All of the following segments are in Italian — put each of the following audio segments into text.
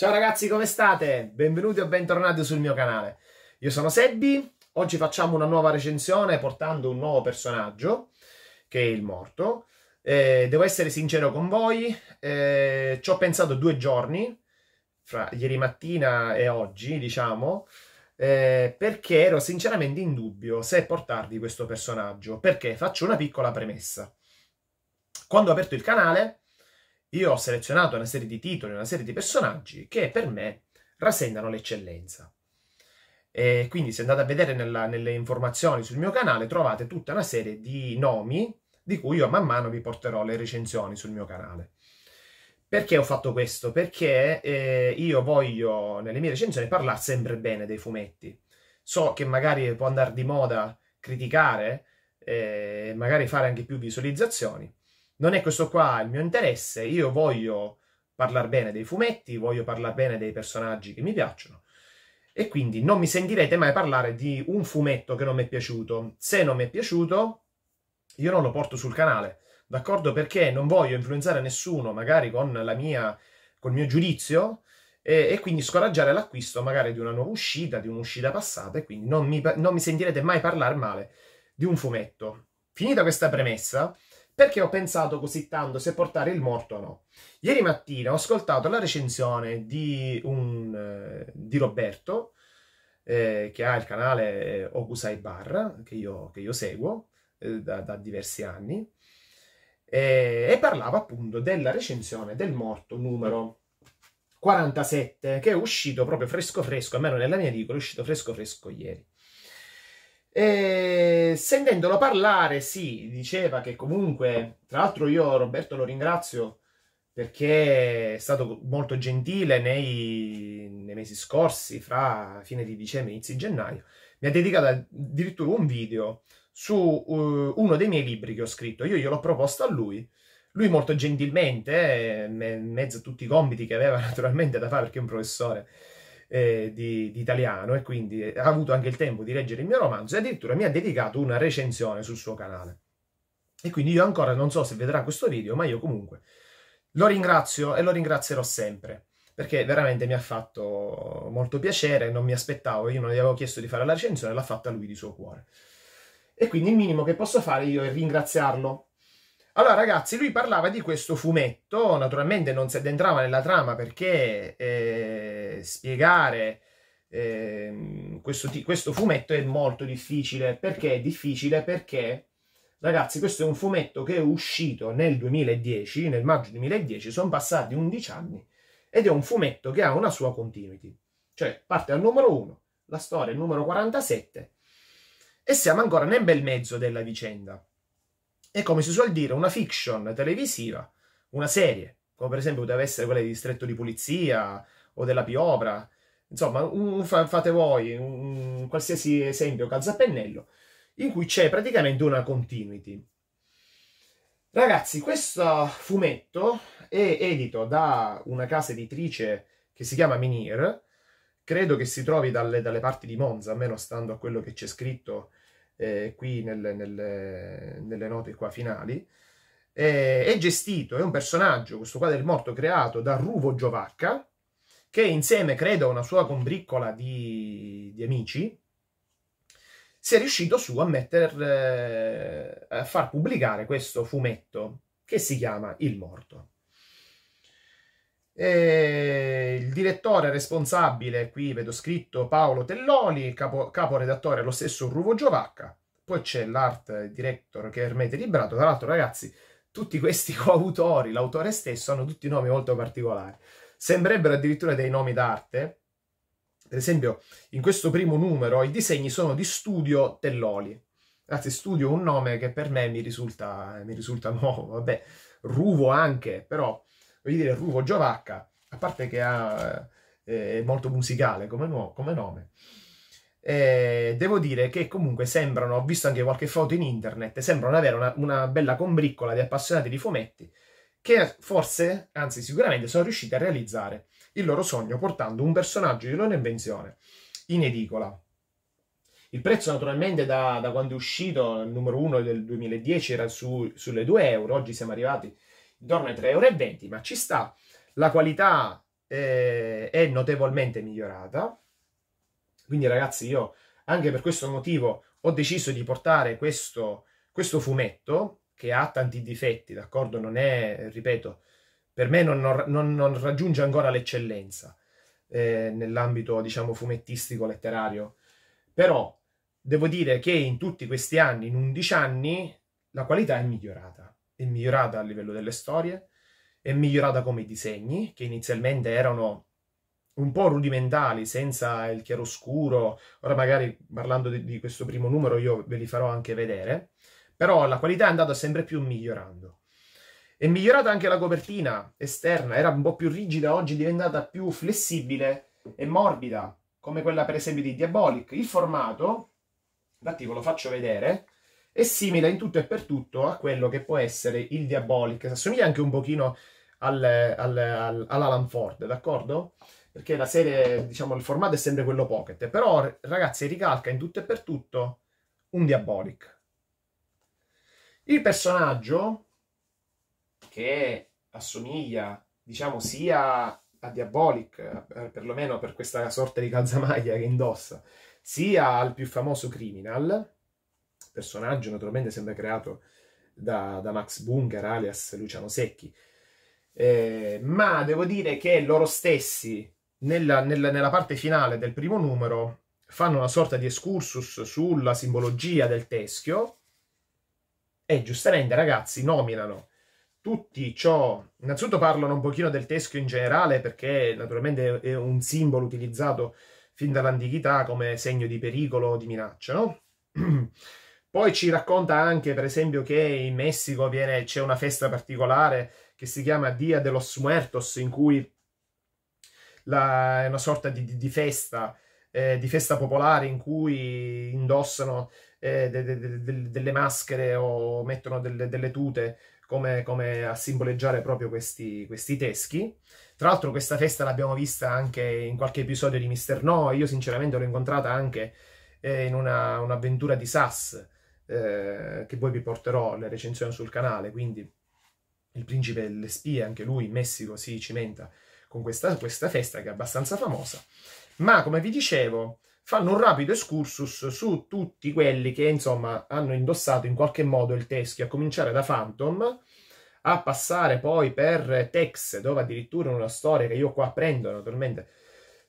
Ciao ragazzi, come state? Benvenuti o bentornati sul mio canale. Io sono Sebbi, oggi facciamo una nuova recensione portando un nuovo personaggio, che è il morto. Eh, devo essere sincero con voi, eh, ci ho pensato due giorni, fra ieri mattina e oggi, diciamo, eh, perché ero sinceramente in dubbio se portarvi questo personaggio. Perché? Faccio una piccola premessa. Quando ho aperto il canale io ho selezionato una serie di titoli, una serie di personaggi che per me rassegnano l'eccellenza. E quindi se andate a vedere nella, nelle informazioni sul mio canale trovate tutta una serie di nomi di cui io man mano vi porterò le recensioni sul mio canale. Perché ho fatto questo? Perché eh, io voglio nelle mie recensioni parlare sempre bene dei fumetti. So che magari può andare di moda criticare, eh, magari fare anche più visualizzazioni, non è questo qua il mio interesse, io voglio parlare bene dei fumetti, voglio parlare bene dei personaggi che mi piacciono e quindi non mi sentirete mai parlare di un fumetto che non mi è piaciuto. Se non mi è piaciuto, io non lo porto sul canale, d'accordo? Perché non voglio influenzare nessuno, magari con la mia, col mio giudizio, e, e quindi scoraggiare l'acquisto magari di una nuova uscita, di un'uscita passata, e quindi non mi, non mi sentirete mai parlare male di un fumetto. Finita questa premessa, perché ho pensato così tanto se portare il morto o no. Ieri mattina ho ascoltato la recensione di, un, eh, di Roberto, eh, che ha il canale eh, Okusai Bar, che io, che io seguo eh, da, da, diversi anni, eh, e parlava appunto della recensione del morto numero 47, che è uscito proprio fresco fresco, almeno nella mia edicola, è uscito fresco fresco ieri. E sentendolo parlare, sì, diceva che comunque, tra l'altro io Roberto lo ringrazio perché è stato molto gentile nei, nei mesi scorsi, fra fine di dicembre e inizio di gennaio, mi ha dedicato addirittura un video su uh, uno dei miei libri che ho scritto. Io gliel'ho proposto a lui. Lui molto gentilmente, in eh, mezzo a tutti i compiti che aveva naturalmente da fare perché è un professore, eh, di, di, italiano e quindi ha avuto anche il tempo di leggere il mio romanzo e addirittura mi ha dedicato una recensione sul suo canale. E quindi io ancora non so se vedrà questo video, ma io comunque lo ringrazio e lo ringrazierò sempre perché veramente mi ha fatto molto piacere, non mi aspettavo, io non gli avevo chiesto di fare la recensione, l'ha fatta lui di suo cuore. E quindi il minimo che posso fare io è ringraziarlo allora, ragazzi, lui parlava di questo fumetto, naturalmente non si addentrava nella trama perché eh, spiegare eh, questo, questo, fumetto è molto difficile. Perché è difficile? Perché, ragazzi, questo è un fumetto che è uscito nel 2010, nel maggio 2010, sono passati 11 anni, ed è un fumetto che ha una sua continuity. Cioè, parte dal numero 1, la storia è il numero 47, e siamo ancora nel bel mezzo della vicenda è come si suol dire una fiction televisiva, una serie, come per esempio poteva essere quella di Distretto di Pulizia o della Piovra, insomma, un, fate voi, un, un qualsiasi esempio calzapennello, in cui c'è praticamente una continuity. Ragazzi, questo fumetto è edito da una casa editrice che si chiama Minir, credo che si trovi dalle, dalle parti di Monza, almeno stando a quello che c'è scritto eh, qui nel, nel, nelle note qua finali, eh, è gestito, è un personaggio, questo qua del morto, creato da Ruvo Giovacca, che insieme, credo, a una sua combriccola di, di amici, si è riuscito su a, metter, eh, a far pubblicare questo fumetto che si chiama Il Morto. E il direttore responsabile, qui vedo scritto Paolo Telloli, capo, redattore lo stesso Ruvo Giovacca, poi c'è l'art director che è Ermete Librato, tra l'altro ragazzi tutti questi coautori, l'autore stesso, hanno tutti nomi molto particolari, sembrerebbero addirittura dei nomi d'arte, per esempio in questo primo numero i disegni sono di Studio Telloli, ragazzi Studio è un nome che per me mi risulta, mi risulta nuovo, vabbè, Ruvo anche, però voglio dire, Rufo Giovacca, a parte che ha, eh, è molto musicale come, no, come nome, eh, devo dire che comunque sembrano, ho visto anche qualche foto in internet, sembrano avere una, una bella combriccola di appassionati di fumetti che forse, anzi sicuramente, sono riusciti a realizzare il loro sogno portando un personaggio di loro invenzione in edicola. Il prezzo naturalmente da, da quando è uscito, il numero 1 del 2010 era su, sulle 2 euro, oggi siamo arrivati intorno ai 3,20 euro, ma ci sta. La qualità eh, è notevolmente migliorata. Quindi ragazzi io anche per questo motivo ho deciso di portare questo, questo fumetto che ha tanti difetti, d'accordo? Non è, ripeto, per me non, non, non raggiunge ancora l'eccellenza eh, nell'ambito, diciamo, fumettistico, letterario. Però devo dire che in tutti questi anni, in 11 anni, la qualità è migliorata è migliorata a livello delle storie, è migliorata come i disegni, che inizialmente erano un po' rudimentali, senza il chiaroscuro. Ora magari parlando di, di, questo primo numero io ve li farò anche vedere, però la qualità è andata sempre più migliorando. È migliorata anche la copertina esterna, era un po' più rigida, oggi è diventata più flessibile e morbida, come quella per esempio di Diabolic. Il formato, infatti ve lo faccio vedere, è simile in tutto e per tutto a quello che può essere il Diabolic, assomiglia anche un pochino al, al, al, all'Alan Ford, d'accordo? Perché la serie, diciamo, il formato è sempre quello pocket, però ragazzi ricalca in tutto e per tutto un Diabolic. Il personaggio che assomiglia, diciamo, sia a Diabolic, perlomeno per questa sorta di calzamaglia che indossa, sia al più famoso Criminal, personaggio naturalmente sembra creato da, da Max Bunker, alias Luciano Secchi. Eh, ma devo dire che loro stessi, nella, nella, nella parte finale del primo numero, fanno una sorta di excursus sulla simbologia del teschio e giustamente ragazzi nominano tutti ciò innanzitutto parlano un pochino del teschio in generale perché naturalmente è un simbolo utilizzato fin dall'antichità come segno di pericolo o di minaccia no? Poi ci racconta anche, per esempio, che in Messico viene, c'è una festa particolare che si chiama Dia de los Muertos, in cui è una sorta di, di festa, eh, di festa popolare in cui indossano eh, de, de, de, delle maschere o mettono delle, delle tute come, come, a simboleggiare proprio questi, questi teschi. Tra l'altro questa festa l'abbiamo vista anche in qualche episodio di Mister No, io sinceramente l'ho incontrata anche eh, in una, un'avventura di Sass, eh, che poi vi porterò le recensioni sul canale, quindi il principe delle spie, anche lui in Messico si cimenta con questa, questa festa che è abbastanza famosa. Ma come vi dicevo, fanno un rapido excursus su tutti quelli che insomma hanno indossato in qualche modo il teschio, a cominciare da Phantom, a passare poi per Tex, dove addirittura una storia che io qua prendo naturalmente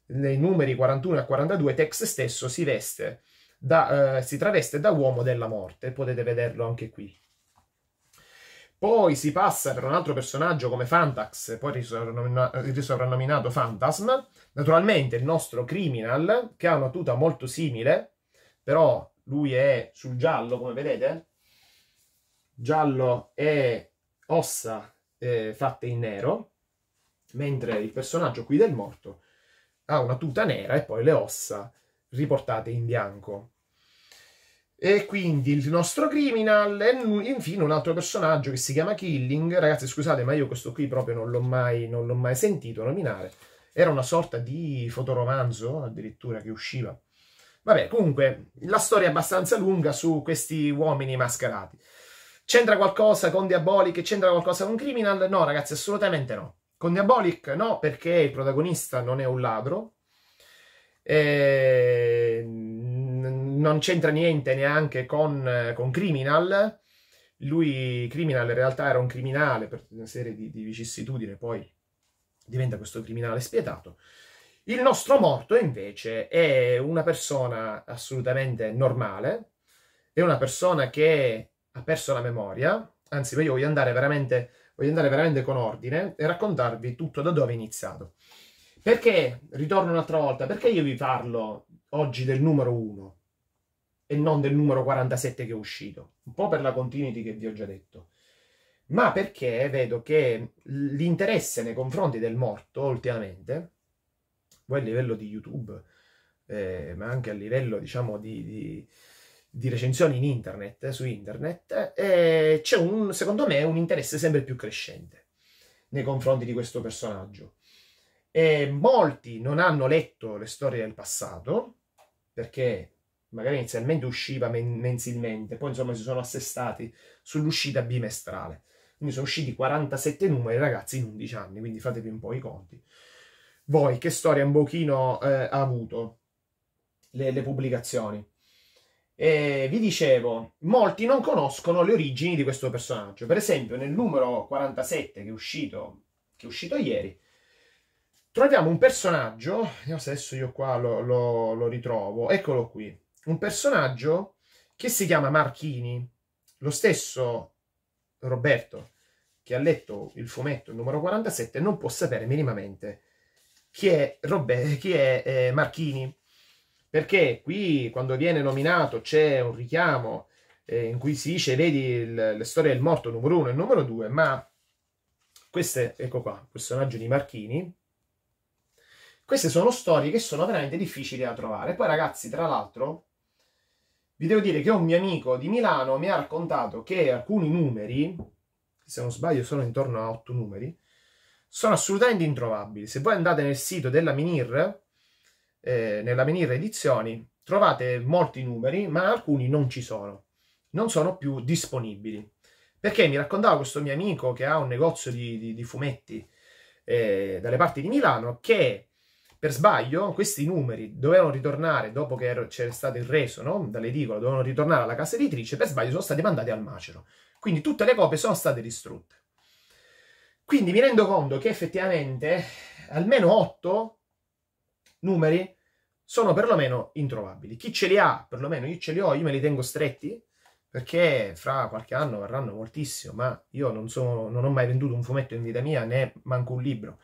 nei numeri 41 a 42, Tex stesso si veste da, eh, si traveste da uomo della morte, potete vederlo anche qui. Poi si passa per un altro personaggio come Fantax, poi risovrannominato Phantasm. Naturalmente il nostro criminal, che ha una tuta molto simile, però lui è sul giallo, come vedete. Giallo e ossa eh, fatte in nero, mentre il personaggio qui del morto ha una tuta nera e poi le ossa riportate in bianco. E quindi il nostro criminal e infine un altro personaggio che si chiama Killing. Ragazzi, scusate, ma io questo qui proprio non l'ho mai, mai sentito nominare. Era una sorta di fotoromanzo addirittura che usciva. Vabbè, comunque, la storia è abbastanza lunga su questi uomini mascherati. C'entra qualcosa con Diabolic? C'entra qualcosa con Criminal? No, ragazzi, assolutamente no. Con Diabolic no, perché il protagonista non è un ladro, eh, non c'entra niente neanche con, con, Criminal. Lui, Criminal, in realtà era un criminale per una serie di, di vicissitudini, poi diventa questo criminale spietato. Il nostro morto, invece, è una persona assolutamente normale, è una persona che ha perso la memoria, anzi, io voglio andare veramente, voglio andare veramente con ordine e raccontarvi tutto da dove è iniziato. Perché, ritorno un'altra volta, perché io vi parlo oggi del numero 1 e non del numero 47 che è uscito? Un po' per la continuity che vi ho già detto, ma perché vedo che l'interesse nei confronti del morto ultimamente, poi a livello di YouTube, eh, ma anche a livello, diciamo, di, di, di recensioni in internet, eh, su internet, eh, c'è un, secondo me, un interesse sempre più crescente nei confronti di questo personaggio e molti non hanno letto le storie del passato perché magari inizialmente usciva men- mensilmente, poi insomma si sono assestati sull'uscita bimestrale. Quindi sono usciti 47 numeri, ragazzi, in 11 anni, quindi fatevi un po' i conti. Voi, che storia un pochino eh, ha avuto le, le pubblicazioni? E vi dicevo, molti non conoscono le origini di questo personaggio. Per esempio, nel numero 47 che è uscito, che è uscito ieri, troviamo un personaggio, vediamo se adesso io qua lo, lo, lo ritrovo, eccolo qui, un personaggio che si chiama Marchini, lo stesso Roberto che ha letto il fumetto numero 47 non può sapere minimamente chi è, Robbe, chi è eh, Marchini, perché qui quando viene nominato c'è un richiamo eh, in cui si dice vedi il, le storie del morto numero 1 e numero 2, ma questo è, ecco qua, il personaggio di Marchini, queste sono storie che sono veramente difficili da trovare. Poi ragazzi, tra l'altro, vi devo dire che un mio amico di Milano mi ha raccontato che alcuni numeri, se non sbaglio sono intorno a 8 numeri, sono assolutamente introvabili. Se voi andate nel sito della Menir, eh, nella Menir Edizioni, trovate molti numeri, ma alcuni non ci sono, non sono più disponibili. Perché mi raccontava questo mio amico che ha un negozio di, di, di fumetti eh, dalle parti di Milano che per sbaglio questi numeri dovevano ritornare dopo che c'era stato il reso no? dall'edicola, dovevano ritornare alla casa editrice, per sbaglio sono stati mandati al macero. Quindi tutte le copie sono state distrutte. Quindi mi rendo conto che effettivamente almeno 8 numeri sono perlomeno introvabili. Chi ce li ha, perlomeno io ce li ho, io me li tengo stretti, perché fra qualche anno varranno moltissimo, ma io non, sono, non ho mai venduto un fumetto in vita mia, né manco un libro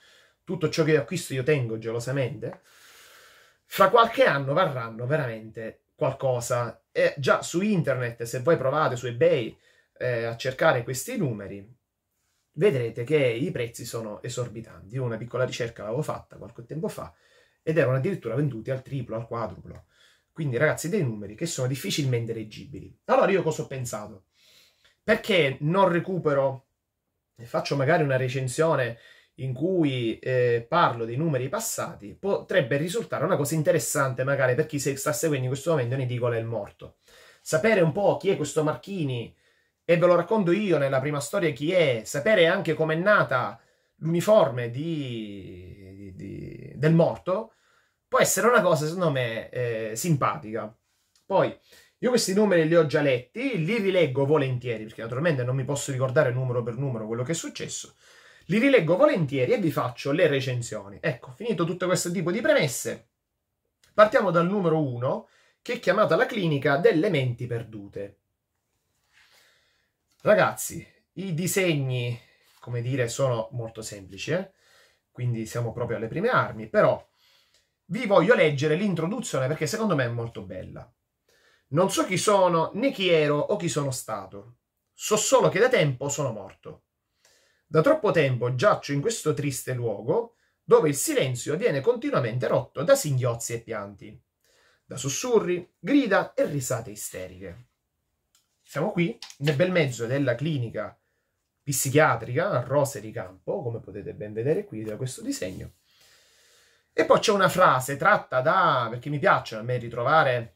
tutto ciò che acquisto io tengo gelosamente, fra qualche anno varranno veramente qualcosa. E già su internet, se voi provate su eBay eh, a cercare questi numeri, vedrete che i prezzi sono esorbitanti. una piccola ricerca l'avevo fatta qualche tempo fa ed erano addirittura venduti al triplo, al quadruplo. Quindi ragazzi, dei numeri che sono difficilmente leggibili. Allora io cosa ho pensato? Perché non recupero e faccio magari una recensione in cui eh, parlo dei numeri passati potrebbe risultare una cosa interessante magari per chi se sta seguendo in questo momento in edicola il morto. Sapere un po' chi è questo Marchini e ve lo racconto io nella prima storia chi è, sapere anche com'è nata l'uniforme di, di, del morto può essere una cosa secondo me eh, simpatica. Poi io questi numeri li ho già letti, li rileggo volentieri perché naturalmente non mi posso ricordare numero per numero quello che è successo. Li rileggo volentieri e vi faccio le recensioni. Ecco, finito tutto questo tipo di premesse, partiamo dal numero 1, che è chiamata la clinica delle menti perdute. Ragazzi, i disegni, come dire, sono molto semplici, eh? quindi siamo proprio alle prime armi, però vi voglio leggere l'introduzione perché secondo me è molto bella. Non so chi sono, né chi ero o chi sono stato. So solo che da tempo sono morto. Da troppo tempo giaccio in questo triste luogo, dove il silenzio viene continuamente rotto da singhiozzi e pianti, da sussurri, grida e risate isteriche. Siamo qui, nel bel mezzo della clinica psichiatrica a Rose di Campo, come potete ben vedere qui da questo disegno. E poi c'è una frase tratta da... perché mi piacciono a me ritrovare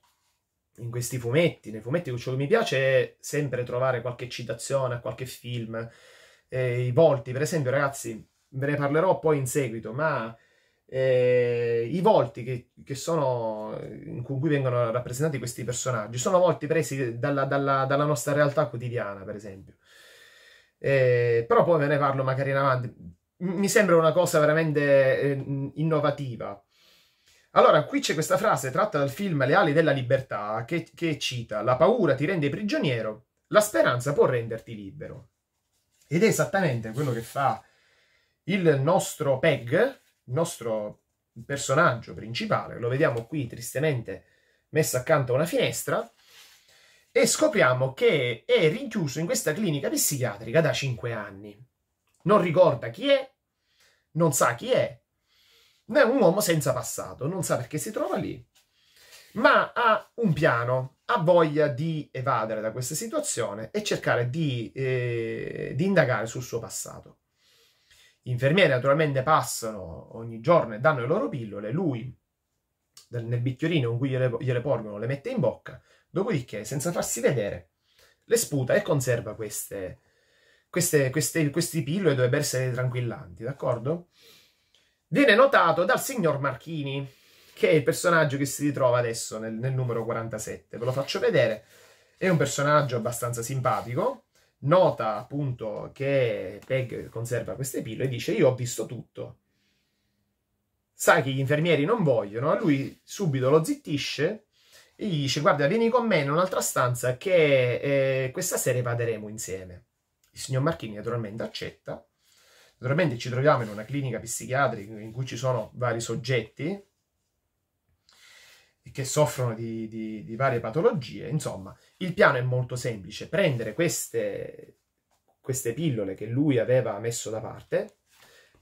in questi fumetti, nei fumetti ciò mi piace sempre trovare qualche citazione a qualche film, eh, i volti, per esempio ragazzi, ve ne parlerò poi in seguito, ma eh, i volti che, che sono, con cui vengono rappresentati questi personaggi sono volti presi dalla, dalla, dalla nostra realtà quotidiana, per esempio. Eh, però poi ve ne parlo magari in avanti. Mi sembra una cosa veramente eh, innovativa. Allora, qui c'è questa frase tratta dal film Le ali della libertà che, che cita: La paura ti rende prigioniero, la speranza può renderti libero. Ed è esattamente quello che fa il nostro Peg, il nostro personaggio principale, lo vediamo qui tristemente messo accanto a una finestra, e scopriamo che è rinchiuso in questa clinica psichiatrica da 5 anni. Non ricorda chi è, non sa chi è, è un uomo senza passato, non sa perché si trova lì, ma ha un piano, ha voglia di evadere da questa situazione e cercare di, eh, di indagare sul suo passato. Gli infermieri naturalmente passano ogni giorno e danno le loro pillole, lui nel bicchierino in cui gliele, gliele porgono le mette in bocca, dopodiché senza farsi vedere le sputa e conserva queste, queste, queste, queste pillole dovrebbero essere tranquillanti, d'accordo? Viene notato dal signor Marchini, che è il personaggio che si ritrova adesso nel, nel numero 47. Ve lo faccio vedere. È un personaggio abbastanza simpatico, nota appunto che Peg conserva queste pillole e dice io ho visto tutto. Sa che gli infermieri non vogliono, lui subito lo zittisce e gli dice guarda vieni con me in un'altra stanza che eh, questa sera evaderemo insieme. Il signor Marchini naturalmente accetta. Naturalmente ci troviamo in una clinica psichiatrica in cui ci sono vari soggetti che soffrono di, di, di varie patologie. Insomma, il piano è molto semplice, prendere queste, queste pillole che lui aveva messo da parte,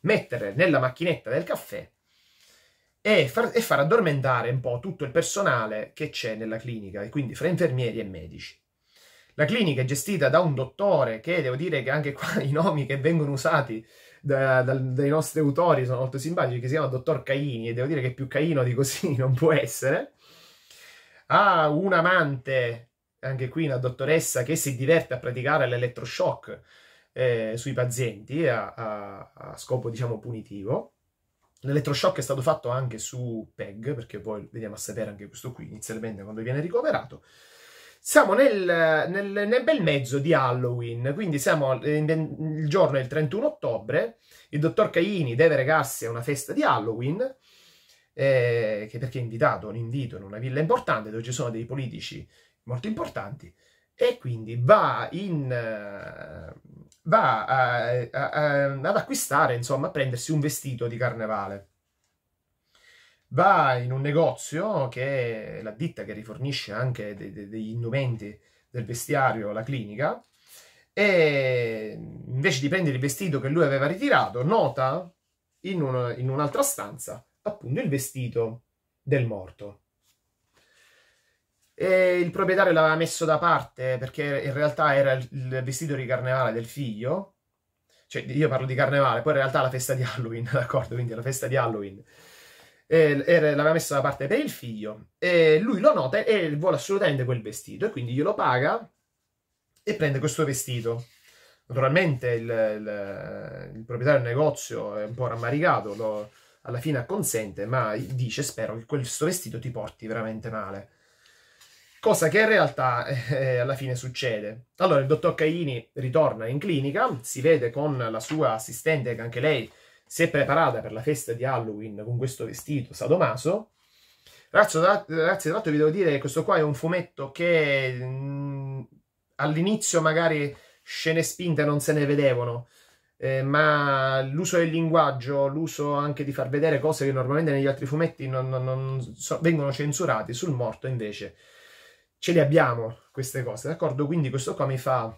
metterle nella macchinetta del caffè e far, e far, addormentare un po' tutto il personale che c'è nella clinica, e quindi fra infermieri e medici. La clinica è gestita da un dottore che devo dire che anche qua i nomi che vengono usati da, da, dai nostri autori sono molto simpatici, che si chiama dottor Caini e devo dire che più Caino di così non può essere ha un amante, anche qui una dottoressa, che si diverte a praticare l'elettroshock eh, sui pazienti a, a, a scopo, diciamo, punitivo. L'elettroshock è stato fatto anche su PEG, perché poi vediamo a sapere anche questo qui, inizialmente quando viene ricoverato. Siamo nel, nel, nel, bel mezzo di Halloween, quindi siamo eh, il giorno del 31 ottobre, il dottor Caini deve recarsi a una festa di Halloween eh, che perché è invitato, un invito in una villa importante dove ci sono dei politici molto importanti e quindi va, in, eh, va a, a, a, ad acquistare, insomma, a prendersi un vestito di carnevale. Va in un negozio che è la ditta che rifornisce anche de, de, degli indumenti del vestiario, la clinica, e invece di prendere il vestito che lui aveva ritirato, nota in, un, in un'altra stanza appunto il vestito del morto. E il proprietario l'aveva messo da parte perché in realtà era il vestito di carnevale del figlio, cioè io parlo di carnevale, poi in realtà la festa di Halloween, d'accordo? Quindi la festa di Halloween. E, l'aveva messo da parte per il figlio e lui lo nota e vuole assolutamente quel vestito e quindi glielo paga e prende questo vestito. Naturalmente il, il, il proprietario del negozio è un po' rammaricato, lo, alla fine acconsente, ma dice spero che questo vestito ti porti veramente male. Cosa che in realtà eh, alla fine succede. Allora il dottor Caini ritorna in clinica, si vede con la sua assistente che anche lei si è preparata per la festa di Halloween con questo vestito sadomaso. Ragazzi, tra l'altro vi devo dire che questo qua è un fumetto che mm, all'inizio magari scene spinte non se ne vedevano, eh, ma l'uso del linguaggio, l'uso anche di far vedere cose che normalmente negli altri fumetti non, non, non so, vengono censurati, sul morto invece ce le abbiamo queste cose, d'accordo? Quindi questo qua mi fa...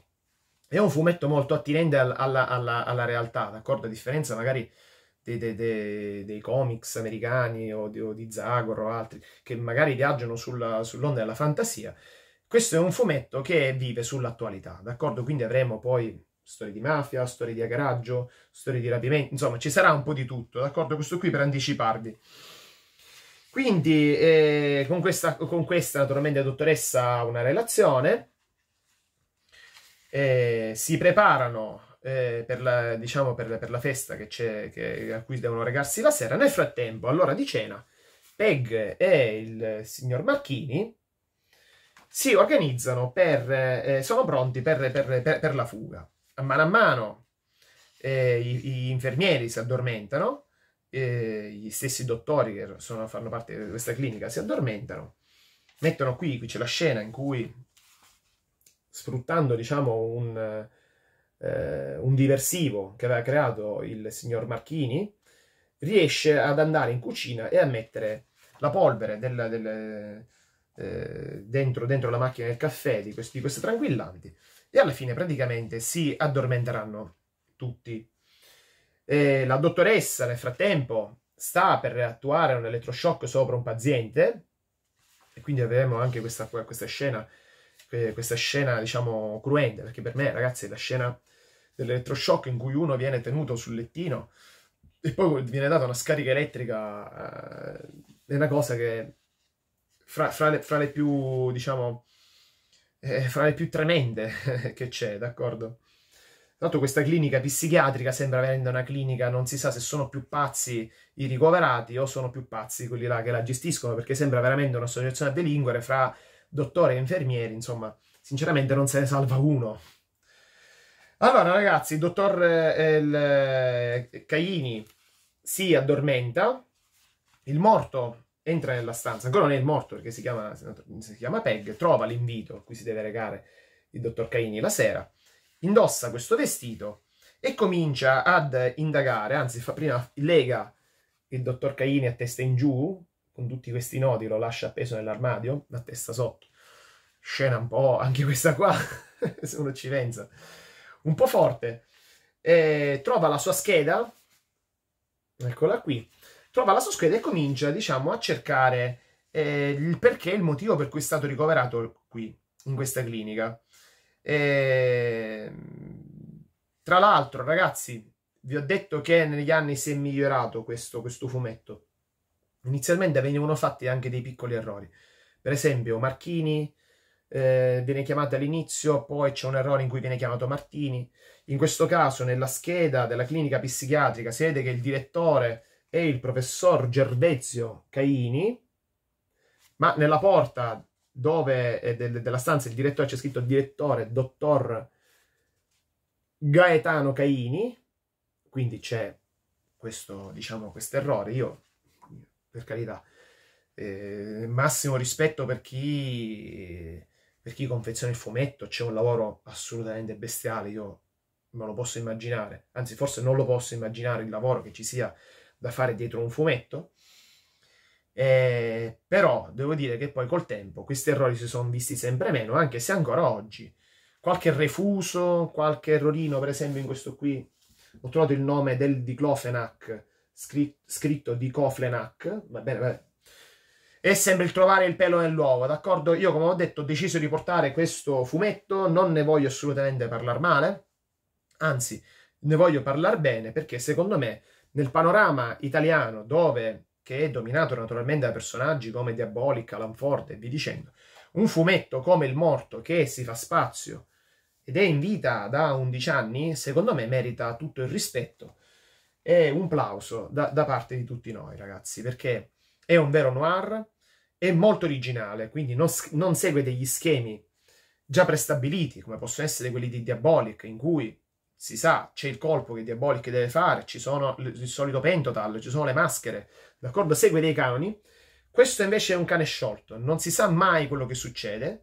è un fumetto molto attinente al, alla, alla, alla, realtà, d'accordo? A differenza magari dei, dei, dei, dei comics americani o di, o di, Zagor o altri che magari viaggiano sulla, sull'onda della fantasia, questo è un fumetto che vive sull'attualità, d'accordo? Quindi avremo poi storie di mafia, storie di agaraggio, storie di rapimento, insomma ci sarà un po' di tutto, d'accordo? Questo qui per anticiparvi. Quindi eh, con, questa, con questa naturalmente dottoressa ha una relazione, eh, si preparano eh, per, la, diciamo, per, per, la, festa che che, a cui devono recarsi la sera. Nel frattempo, all'ora di cena, Peg e il signor Marchini si organizzano per, eh, sono pronti per, per, per, per la fuga a mano a mano eh, i, gli infermieri si addormentano, eh, gli stessi dottori che sono, fanno parte di questa clinica si addormentano, mettono qui, qui c'è la scena in cui sfruttando diciamo un, eh, un diversivo che aveva creato il signor Marchini, riesce ad andare in cucina e a mettere la polvere del, del, eh, dentro, dentro, la macchina del caffè di questi, questi tranquillanti e alla fine praticamente si addormenteranno tutti. E la dottoressa nel frattempo sta per attuare un elettroshock sopra un paziente, e quindi avremo anche questa, questa scena, questa scena diciamo cruente, perché per me ragazzi la scena dell'elettroshock in cui uno viene tenuto sul lettino e poi viene data una scarica elettrica eh, è una cosa che fra, fra, le, fra le più diciamo eh, fra le più tremende che c'è, d'accordo? Tanto questa clinica psichiatrica sembra avendo una clinica, non si sa se sono più pazzi i ricoverati o sono più pazzi quelli là che la gestiscono, perché sembra veramente un'associazione a delinquere fra dottore e infermieri, insomma, sinceramente non se ne salva uno. Allora, ragazzi, il dottor eh, il, eh, Caini si addormenta, il morto entra nella stanza, ancora non è morto perché si chiama, si chiama Peg, trova l'invito a cui si deve recare il dottor Caini la sera, indossa questo vestito e comincia ad indagare, anzi fa prima lega il dottor Caini a testa in giù, con tutti questi nodi, lo lascia appeso nell'armadio, la testa sotto. Scena un po', anche questa qua, se uno ci pensa, un po' forte. E eh, trova la sua scheda, eccola qui, trova la sua scheda e comincia, diciamo, a cercare eh, il perché, il motivo per cui è stato ricoverato qui, in questa clinica. E... Ehm, tra l'altro, ragazzi, vi ho detto che negli anni si è migliorato questo, questo fumetto. Inizialmente venivano fatti anche dei piccoli errori. Per esempio, Marchini eh, viene chiamato all'inizio, poi c'è un errore in cui viene chiamato Martini. In questo caso, nella scheda della clinica psichiatrica, si vede che il direttore e il professor Gervezio Caini, ma nella porta dove, eh, de, della stanza il direttore c'è scritto direttore dottor Gaetano Caini, quindi c'è questo, diciamo, questo errore. Io, per carità, eh, massimo rispetto per chi, per chi confeziona il fumetto, c'è un lavoro assolutamente bestiale, io non lo posso immaginare, anzi forse non lo posso immaginare il lavoro che ci sia da fare dietro un fumetto. Eh, però devo dire che poi col tempo questi errori si sono visti sempre meno, anche se ancora oggi qualche refuso, qualche errorino, per esempio in questo qui ho trovato il nome del diclofenac scritto, di dicoflenac, va bene, va bene. E sembra il trovare il pelo nell'uovo, d'accordo? Io, come ho detto, ho deciso di portare questo fumetto, non ne voglio assolutamente parlare male, anzi, ne voglio parlare bene perché secondo me nel panorama italiano, dove, che è dominato naturalmente da personaggi come Diabolica, Lanforte e via dicendo, un fumetto come Il Morto che si fa spazio ed è in vita da 11 anni, secondo me merita tutto il rispetto e un plauso da, da parte di tutti noi, ragazzi, perché è un vero noir, è molto originale, quindi non, non segue degli schemi già prestabiliti, come possono essere quelli di Diabolic, in cui si sa, c'è il colpo che Diabolic deve fare, ci sono il solito Pentotal, ci sono le maschere, d'accordo? Segue dei canoni. Questo invece è un cane sciolto, non si sa mai quello che succede.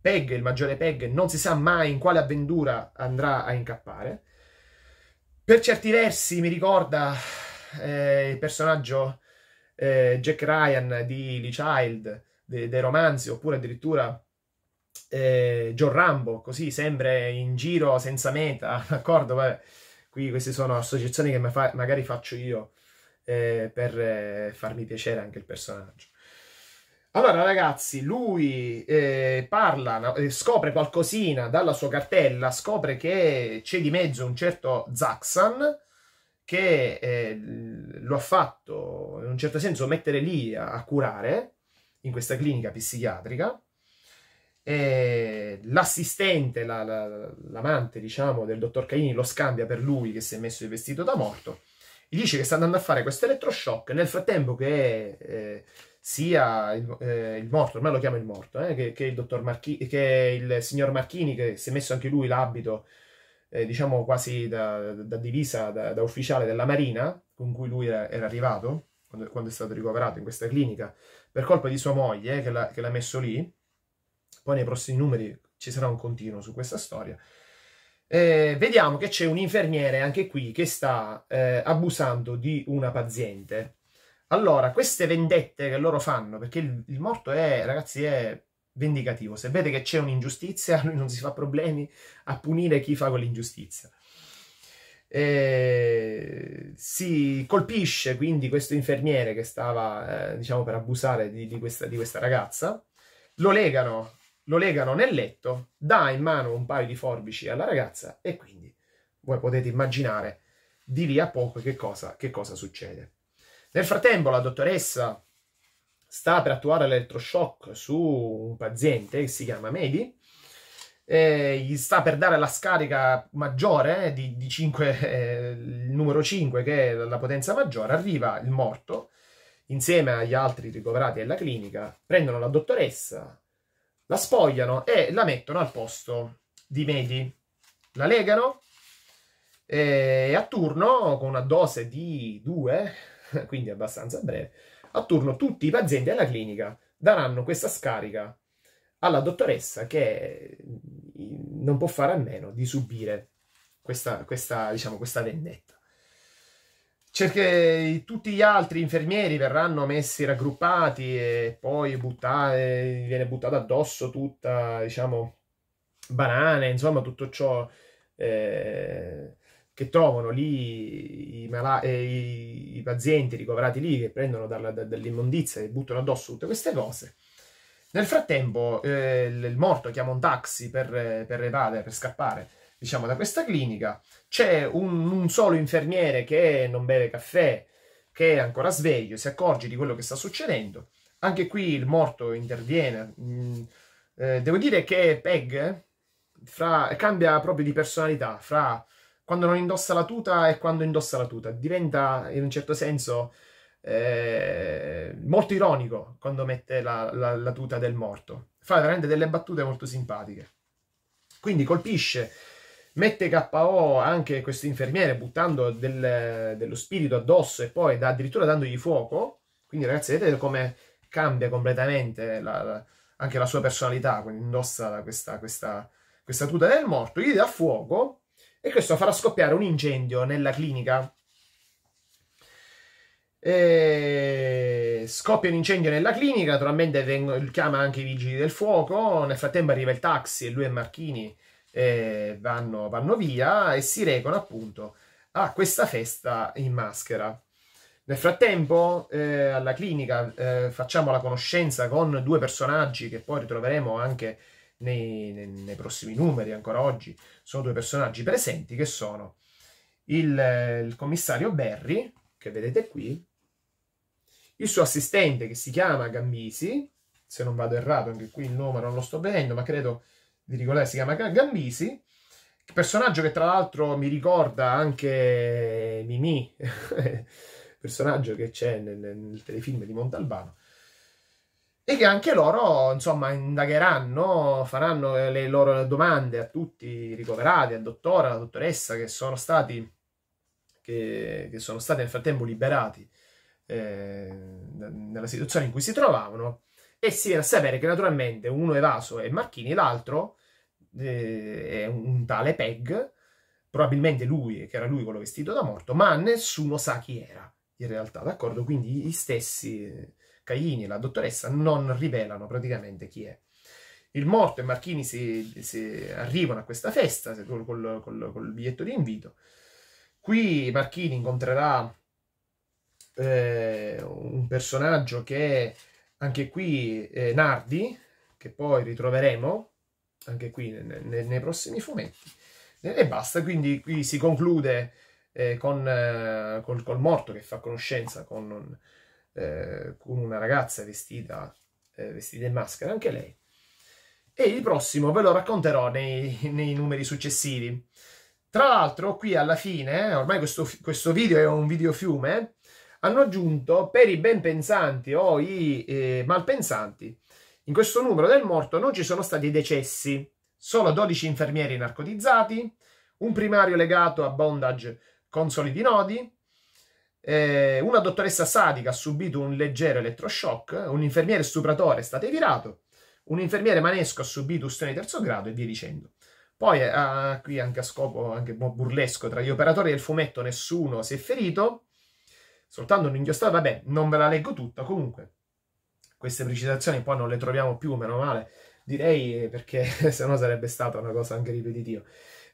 Peg, il maggiore Peg, non si sa mai in quale avventura andrà a incappare. Per certi versi mi ricorda eh, il personaggio eh, Jack Ryan di Lee Child, dei de romanzi, oppure addirittura eh, John Rambo, così sempre in giro senza meta, d'accordo? Vabbè, qui queste sono associazioni che fa- magari faccio io eh, per eh, farmi piacere anche il personaggio. Allora ragazzi, lui eh, parla, eh, scopre qualcosina dalla sua cartella, scopre che c'è di mezzo un certo Zaxan che eh, lo ha fatto in un certo senso mettere lì a, a curare in questa clinica psichiatrica eh, l'assistente, la, la, l'amante, diciamo, del dottor Caini lo scambia per lui che si è messo il vestito da morto. Gli dice che sta andando a fare questo elettroshock. Nel frattempo che eh, sia il, eh, il, morto, ormai lo chiama il morto, eh, che, che, il dottor Marchi, che il signor Marchini, che si è messo anche lui l'abito, eh, diciamo quasi da, da divisa da, da, ufficiale della Marina, con cui lui era, era arrivato, quando, quando, è stato ricoverato in questa clinica, per colpa di sua moglie, eh, che l'ha, che l'ha messo lì, poi nei prossimi numeri ci sarà un continuo su questa storia. Eh, vediamo che c'è un infermiere anche qui che sta eh, abusando di una paziente. Allora, queste vendette che loro fanno, perché il, il morto è, ragazzi, è vendicativo. Se vede che c'è un'ingiustizia, lui non si fa problemi a punire chi fa quell'ingiustizia. E si colpisce quindi questo infermiere che stava eh, diciamo per abusare di, di, questa, di, questa, ragazza lo legano lo legano nel letto, dà in mano un paio di forbici alla ragazza e quindi voi potete immaginare di lì a poco che cosa, che cosa succede. Nel frattempo la dottoressa sta per attuare l'elettroshock su un paziente che si chiama Medi, gli sta per dare la scarica maggiore eh, di, di 5, eh, il numero 5 che è la potenza maggiore, arriva il morto insieme agli altri ricoverati alla clinica, prendono la dottoressa, la spogliano e la mettono al posto di Medi. La legano e a turno, con una dose di due, quindi abbastanza breve, a turno tutti i pazienti alla clinica daranno questa scarica alla dottoressa che mm, non può fare a meno di subire questa, questa, diciamo, questa vendetta. Cerche... tutti gli altri infermieri verranno messi raggruppati e poi buttare, viene buttata addosso tutta, diciamo, banane, insomma, tutto ciò eh, che trovano lì i, mala- eh, i, i, pazienti ricoverati lì che prendono dalla, da, dall'immondizia e buttano addosso tutte queste cose. Nel frattempo, eh, il morto chiama un taxi per, per evadere, per scappare diciamo, da questa clinica. C'è un, un solo infermiere che non beve caffè, che è ancora sveglio, si accorge di quello che sta succedendo. Anche qui il morto interviene. Mm, eh, devo dire che Peg fra, cambia proprio di personalità, fra quando non indossa la tuta e quando indossa la tuta. Diventa in un certo senso eh, molto ironico quando mette la, la, la tuta del morto. Fa veramente delle battute molto simpatiche. Quindi colpisce mette KO anche questo infermiere buttando del, dello spirito addosso e poi da, addirittura dandogli fuoco. Quindi ragazzi vedete come cambia completamente la, la, anche la sua personalità, quindi indossa questa, questa, questa tuta del morto, gli dà fuoco e questo farà scoppiare un incendio nella clinica. E... Scoppia un incendio nella clinica, naturalmente vengo, chiama anche i vigili del fuoco, nel frattempo arriva il taxi e lui e Marchini eh, vanno, vanno via e si recano appunto a questa festa in maschera. Nel frattempo, eh, alla clinica eh, facciamo la conoscenza con due personaggi che poi ritroveremo anche nei, nei, nei, prossimi numeri, ancora oggi. Sono due personaggi presenti che sono il, il commissario Berry, che vedete qui, il suo assistente che si chiama Gambisi, se non vado errato, anche qui il nome non lo sto vedendo, ma credo di ricordate, si chiama Gambisi, personaggio che tra l'altro mi ricorda anche Mimì, personaggio che c'è nel, nel telefilm di Montalbano e che anche loro, insomma, indagheranno, faranno le loro domande a tutti i ricoverati, al dottore, alla dottoressa che sono stati, che, che sono stati nel frattempo liberati eh, nella situazione in cui si trovavano e si viene a sapere che naturalmente uno è Vaso e Marchini, l'altro eh, è un tale Peg, probabilmente lui, che era lui quello vestito da morto, ma nessuno sa chi era in realtà, d'accordo? Quindi gli stessi Caini e la dottoressa non rivelano praticamente chi è. Il morto e Marchini si, si arrivano a questa festa col, col, col, col, biglietto di invito. Qui Marchini incontrerà eh, un personaggio che anche qui eh, Nardi, che poi ritroveremo anche qui ne, ne, nei prossimi fumetti. E basta, quindi qui si conclude eh, con, eh, col, col, morto che fa conoscenza con, un, eh, con una ragazza vestita, eh, vestita in maschera, anche lei. E il prossimo ve lo racconterò nei, nei numeri successivi. Tra l'altro qui alla fine, ormai questo, questo video è un video fiume, hanno aggiunto per i ben pensanti o i eh, malpensanti. In questo numero del morto non ci sono stati decessi, solo 12 infermieri narcotizzati, un primario legato a bondage con solidi nodi, eh, una dottoressa sadica ha subito un leggero elettroshock, un infermiere stupratore è stato evirato, un infermiere manesco ha subito ustione di terzo grado e via dicendo. Poi, eh, ah, qui anche a scopo anche un po' burlesco, tra gli operatori del fumetto nessuno si è ferito, soltanto un'inchiostata, vabbè, non ve la leggo tutta, comunque queste precisazioni poi non le troviamo più, meno male, direi eh, perché se no sarebbe stata una cosa anche ripetitiva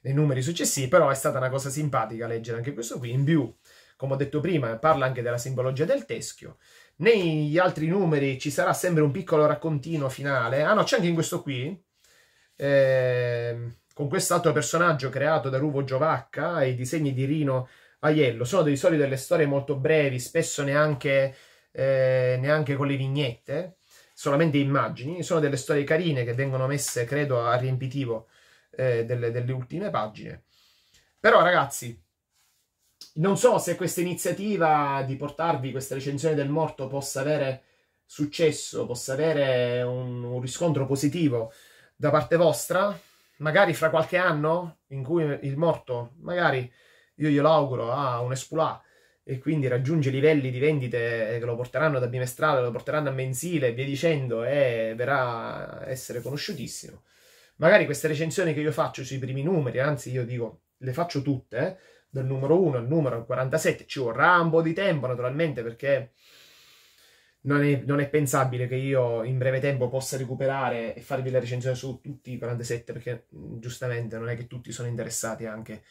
nei numeri successivi, però è stata una cosa simpatica leggere anche questo qui, in più, come ho detto prima, parla anche della simbologia del teschio, negli altri numeri ci sarà sempre un piccolo raccontino finale, ah no, c'è anche in questo qui, eh, con quest'altro personaggio creato da Ruvo Giovacca, i disegni di Rino Aiello. Sono di solito delle storie molto brevi, spesso neanche, eh, neanche con le vignette, solamente immagini. Sono delle storie carine che vengono messe, credo, a riempitivo eh, delle, delle ultime pagine. Però, ragazzi, non so se questa iniziativa di portarvi questa recensione del morto possa avere successo, possa avere un, un, riscontro positivo da parte vostra. Magari fra qualche anno in cui il morto magari io glielo auguro a ah, un Espulà e quindi raggiunge livelli di vendite che lo porteranno da bimestrale, lo porteranno a mensile e via dicendo e verrà a essere conosciutissimo. Magari queste recensioni che io faccio sui primi numeri, anzi io dico le faccio tutte, eh, dal numero 1 al numero 47, ci vorrà un po' di tempo naturalmente perché non è, non è, pensabile che io in breve tempo possa recuperare e farvi la recensione su tutti i 47 perché giustamente non è che tutti sono interessati anche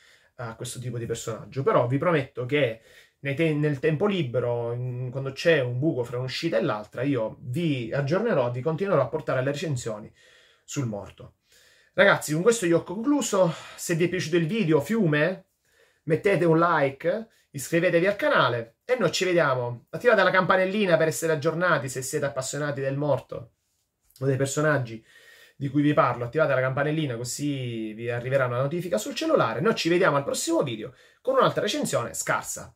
a questo tipo di personaggio, però vi prometto che te- nel tempo libero, in- quando c'è un buco fra un'uscita e l'altra, io vi aggiornerò, vi continuerò a portare le recensioni sul morto. Ragazzi, con questo io ho concluso. Se vi è piaciuto il video, fiume, mettete un like, iscrivetevi al canale e noi ci vediamo. Attivate la campanellina per essere aggiornati se siete appassionati del morto o dei personaggi di cui vi parlo, attivate la campanellina così vi arriverà una notifica sul cellulare. Noi ci vediamo al prossimo video con un'altra recensione scarsa.